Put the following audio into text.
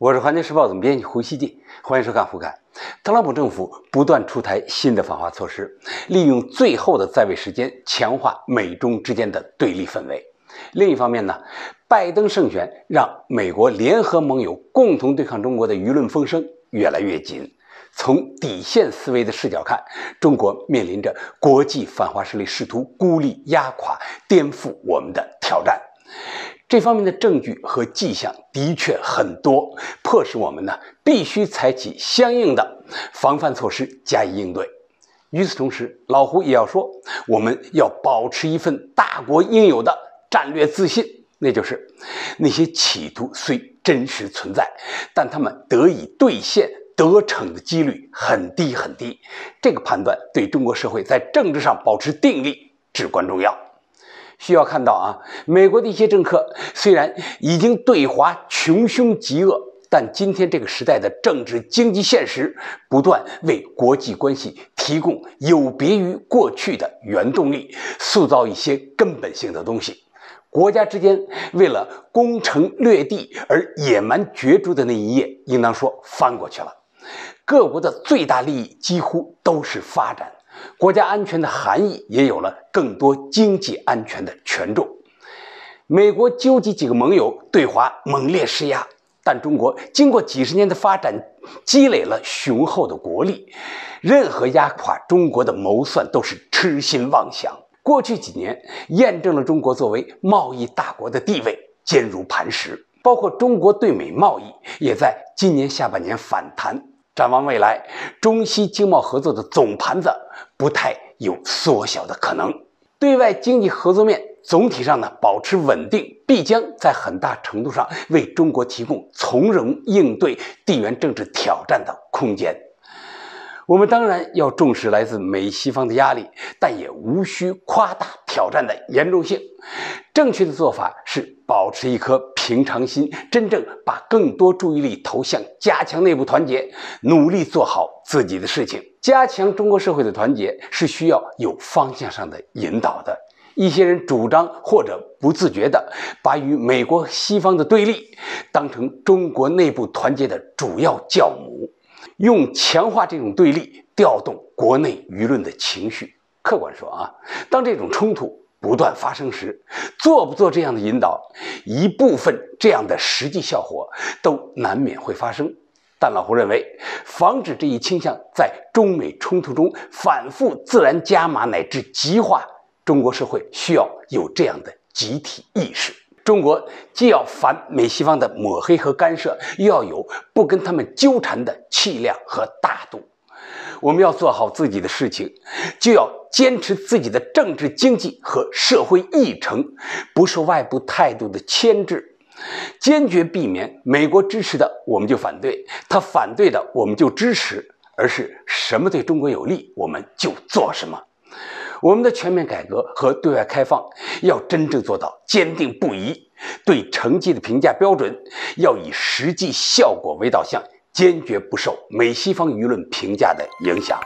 我是《环球时报》总编辑胡锡进，欢迎收看《胡侃》。特朗普政府不断出台新的反华措施，利用最后的在位时间强化美中之间的对立氛围。另一方面呢，拜登胜选让美国联合盟友共同对抗中国的舆论风声越来越紧。从底线思维的视角看，中国面临着国际反华势力试图孤立、压垮、颠覆我们的挑战。这方面的证据和迹象的确很多，迫使我们呢必须采取相应的防范措施加以应对。与此同时，老胡也要说，我们要保持一份大国应有的战略自信，那就是那些企图虽真实存在，但他们得以兑现得逞的几率很低很低。这个判断对中国社会在政治上保持定力至关重要。需要看到啊，美国的一些政客虽然已经对华穷凶极恶，但今天这个时代的政治经济现实，不断为国际关系提供有别于过去的原动力，塑造一些根本性的东西。国家之间为了攻城略地而野蛮角逐的那一页，应当说翻过去了。各国的最大利益几乎都是发展。国家安全的含义也有了更多经济安全的权重。美国纠集几个盟友对华猛烈施压，但中国经过几十年的发展，积累了雄厚的国力，任何压垮中国的谋算都是痴心妄想。过去几年验证了中国作为贸易大国的地位坚如磐石，包括中国对美贸易也在今年下半年反弹。展望未来，中西经贸合作的总盘子不太有缩小的可能。对外经济合作面总体上呢保持稳定，必将在很大程度上为中国提供从容应对地缘政治挑战的空间。我们当然要重视来自美西方的压力，但也无需夸大挑战的严重性。正确的做法是保持一颗。平常心，真正把更多注意力投向加强内部团结，努力做好自己的事情。加强中国社会的团结是需要有方向上的引导的。一些人主张或者不自觉的把与美国西方的对立当成中国内部团结的主要酵母，用强化这种对立调动国内舆论的情绪。客观说啊，当这种冲突。不断发生时，做不做这样的引导，一部分这样的实际效果都难免会发生。但老胡认为，防止这一倾向在中美冲突中反复、自然加码乃至极化，中国社会需要有这样的集体意识。中国既要反美西方的抹黑和干涉，又要有不跟他们纠缠的气量和大度。我们要做好自己的事情，就要坚持自己的政治、经济和社会议程，不受外部态度的牵制，坚决避免美国支持的我们就反对，他反对的我们就支持，而是什么对中国有利，我们就做什么。我们的全面改革和对外开放要真正做到坚定不移，对成绩的评价标准要以实际效果为导向。坚决不受美西方舆论评价的影响。